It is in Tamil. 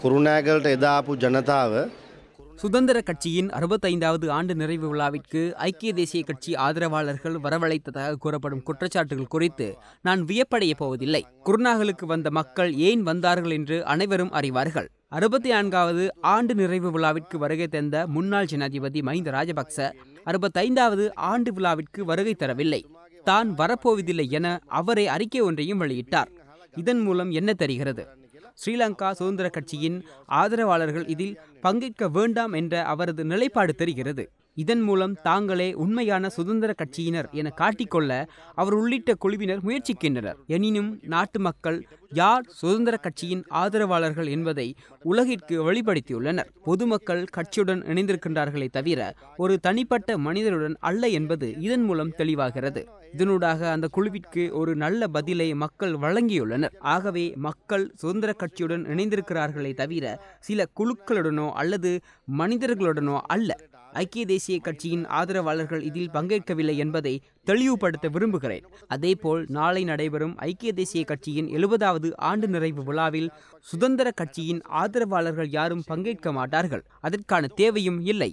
කුරුණෑගලට එදාපු ජනතාව சுதந்திர கட்சியின் அறுபத்தைந்தாவது ஆண்டு நிறைவு விழாவிற்கு ஐக்கிய தேசிய கட்சி ஆதரவாளர்கள் வரவழைத்ததாக கூறப்படும் குற்றச்சாட்டுகள் குறித்து நான் வியப்படையப் போவதில்லை குருநாகலுக்கு வந்த மக்கள் ஏன் வந்தார்கள் என்று அனைவரும் அறிவார்கள் அறுபத்தி நான்காவது ஆண்டு நிறைவு விழாவிற்கு வருகை தந்த முன்னாள் ஜனாதிபதி மஹிந்த ராஜபக்ச அறுபத்தைந்தாவது ஆண்டு விழாவிற்கு வருகை தரவில்லை தான் வரப்போவதில்லை என அவரே அறிக்கை ஒன்றையும் வெளியிட்டார் இதன் மூலம் என்ன தெரிகிறது ஸ்ரீலங்கா சுதந்திர கட்சியின் ஆதரவாளர்கள் இதில் பங்கேற்க வேண்டாம் என்ற அவரது நிலைப்பாடு தெரிகிறது இதன் மூலம் தாங்களே உண்மையான சுதந்திர கட்சியினர் என காட்டிக்கொள்ள அவர் உள்ளிட்ட குழுவினர் முயற்சிக்கின்றனர் எனினும் நாட்டு மக்கள் யார் சுதந்திர கட்சியின் ஆதரவாளர்கள் என்பதை உலகிற்கு வெளிப்படுத்தியுள்ளனர் பொதுமக்கள் கட்சியுடன் இணைந்திருக்கின்றார்களே தவிர ஒரு தனிப்பட்ட மனிதருடன் அல்ல என்பது இதன் மூலம் தெளிவாகிறது இதனூடாக அந்த குழுவிற்கு ஒரு நல்ல பதிலை மக்கள் வழங்கியுள்ளனர் ஆகவே மக்கள் சுதந்திர கட்சியுடன் இணைந்திருக்கிறார்களே தவிர சில குழுக்களுடனோ அல்லது மனிதர்களுடனோ அல்ல ஐக்கிய தேசிய கட்சியின் ஆதரவாளர்கள் இதில் பங்கேற்கவில்லை என்பதை தெளிவுபடுத்த விரும்புகிறேன் அதேபோல் நாளை நடைபெறும் ஐக்கிய தேசிய கட்சியின் எழுபதாவது ஆண்டு நிறைவு விழாவில் சுதந்திர கட்சியின் ஆதரவாளர்கள் யாரும் பங்கேற்க மாட்டார்கள் அதற்கான தேவையும் இல்லை